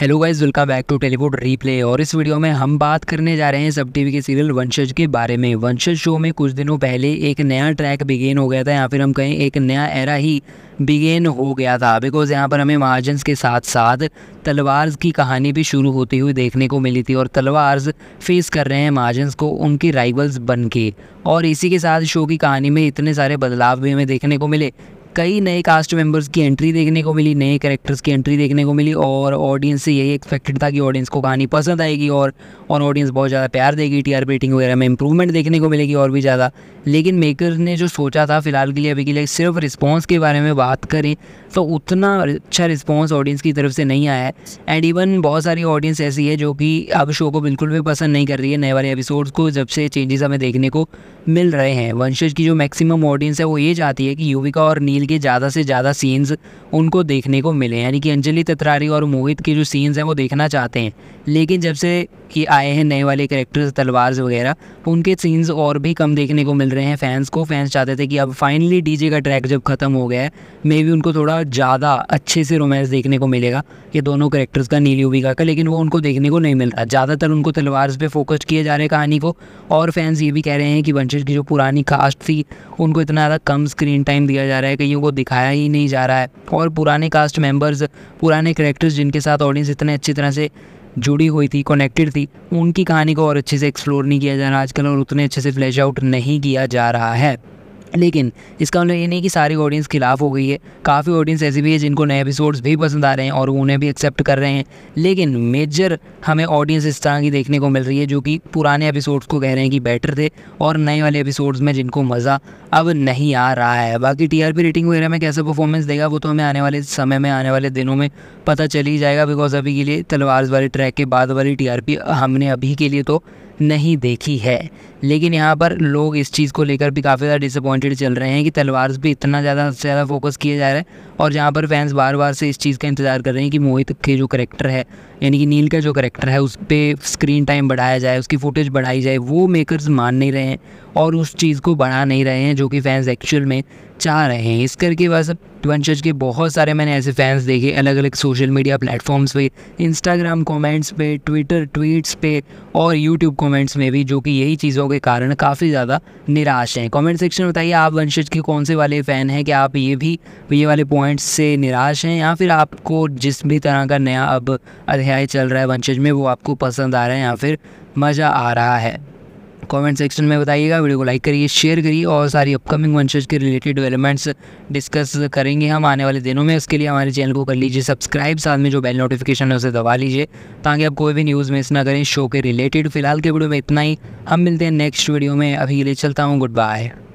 hello guys welcome back to Tellywood replay और इस video में हम बात करने जा रहे हैं सब टीवी के सीरियल वंशज के बारे में वंशज शो में कुछ दिनों पहले एक नया ट्रैक बिगेन हो गया था या फिर हम कहें एक नया एरा ही बिगेन हो गया था बिकॉज यहाँ पर हमें महाजन्स के साथ साथ तलवार की कहानी भी शुरू होती हुई देखने को मिली थी और तलवार फेस कर रहे हैं महाजन्स को उनके राइवल्स बन के और इसी के साथ शो की कहानी में इतने सारे बदलाव भी हमें देखने को मिले कई नए कास्ट मेंबर्स की एंट्री देखने को मिली नए करेक्टर्स की एंट्री देखने को मिली और ऑडियंस से यही एक्सपेक्टेड था कि ऑडियंस को कहानी पसंद आएगी और और ऑडियंस बहुत ज़्यादा प्यार देगी टी आर रेटिंग वगैरह में इंप्रूवमेंट देखने को मिलेगी और भी ज़्यादा लेकिन मेकर ने जो सोचा था फिलहाल के लिए अभी के लिए सिर्फ रिस्पॉन्स के बारे में बात करें तो उतना अच्छा रिस्पॉन्स ऑडियंस की तरफ से नहीं आया है एंड इवन बहुत सारी ऑडियंस ऐसी है जो कि अब शो को बिल्कुल भी पसंद नहीं कर रही है नए वाले एपिसोड्स को जब से चेंजेस हमें देखने को मिल रहे हैं वंशज की जो मैक्सिमम ऑडियंस है वो ये चाहती है कि युविका और नील के ज़्यादा से ज़्यादा सीन्स उनको देखने को मिले यानी कि अंजलि तथरारी और मोहित के जो सीन्स हैं वो देखना चाहते हैं लेकिन जब से कि आए हैं नए वाले करेक्टर्स तलवार वगैरह उनके सीन्स और भी कम देखने को मिल रहे हैं फैंस को फैंस चाहते थे कि अब फाइनली डीजे का ट्रैक जब ख़त्म हो गया है मे बी उनको थोड़ा ज़्यादा अच्छे से रोमांस देखने को मिलेगा ये दोनों करेक्टर्स का नीली उबिका का लेकिन वो उनको देखने को नहीं मिल रहा ज़्यादातर उनको तलवार पर फोकस किए जा रहे कहानी को और फैंस ये भी कह रहे हैं कि वंशज की जो पुरानी कास्ट थी उनको इतना ज़्यादा कम स्क्रीन टाइम दिया जा रहा है कि ये चीज़ों को दिखाया ही नहीं जा रहा है और पुराने कास्ट मेंबर्स पुराने करेक्टर्स जिनके साथ ऑडियंस इतने अच्छी तरह से जुड़ी हुई थी कनेक्टेड थी उनकी कहानी को और अच्छे से एक्सप्लोर नहीं किया जा रहा आजकल और उतने अच्छे से फ्लैश आउट नहीं किया जा रहा है लेकिन इसका मतलब ये नहीं कि सारी ऑडियंस खिलाफ हो गई है काफ़ी ऑडियंस ऐसी भी है जिनको नए एपिसोड्स भी पसंद आ रहे हैं और उन्हें भी एक्सेप्ट कर रहे हैं लेकिन मेजर हमें ऑडियंस इस तरह की देखने को मिल रही है जो कि पुराने एपिसोड्स को कह रहे हैं कि बेटर थे और नए वाले एपिसोड्स में जिनको मज़ा अब नहीं आ रहा है बाकी टी रेटिंग वगैरह में कैसा परफॉर्मेंस देगा वो तो हमें आने वाले समय में आने वाले दिनों में पता चल ही जाएगा बिकॉज अभी के लिए तलवार वाले ट्रैक के बाद वाली टी हमने अभी के लिए तो नहीं देखी है लेकिन यहाँ पर लोग इस चीज़ को लेकर भी काफ़ी ज़्यादा डिसअपॉइंट अपॉइंटेड चल रहे हैं कि तलवार पर इतना ज़्यादा से ज़्यादा फोकस किया जा रहा है और जहाँ पर फैंस बार बार से इस चीज़ का इंतज़ार कर रहे हैं कि मोहित के जो करेक्टर है यानी कि नील का जो करेक्टर है उस पर स्क्रीन टाइम बढ़ाया जाए उसकी फुटेज बढ़ाई जाए वो मेकर्स मान नहीं रहे हैं और उस चीज़ को बढ़ा नहीं रहे हैं जो कि फैंस एक्चुअल में चाह रहे हैं इस करके बस वंशज वन के बहुत सारे मैंने ऐसे फैंस देखे अलग अलग सोशल मीडिया प्लेटफॉर्म्स पे इंस्टाग्राम कमेंट्स पे ट्विटर ट्वीट्स पे और यूट्यूब कमेंट्स में भी जो कि यही चीज़ों के कारण काफ़ी ज़्यादा निराश हैं कमेंट सेक्शन में बताइए आप वंशज के कौन से वाले फ़ैन हैं कि आप ये भी ये वाले पॉइंट्स से निराश हैं या फिर आपको जिस भी तरह का नया अब अध्याय चल रहा है वंशज में वो आपको पसंद आ रहा है या फिर मज़ा आ रहा है कमेंट सेक्शन में बताइएगा वीडियो को लाइक करिए शेयर करिए और सारी अपकमिंग वंशज के रिलेटेड डेवलपमेंट्स डिस्कस करेंगे हम आने वाले दिनों में उसके लिए हमारे चैनल को कर लीजिए सब्सक्राइब साथ में जो बेल नोटिफिकेशन है उसे दबा लीजिए ताकि आप कोई भी न्यूज़ मिस ना करें शो के रिलेटेड फिलहाल के वीडियो में इतना ही हम मिलते हैं नेक्स्ट वीडियो में अभी के लिए चलता हूँ गुड बाय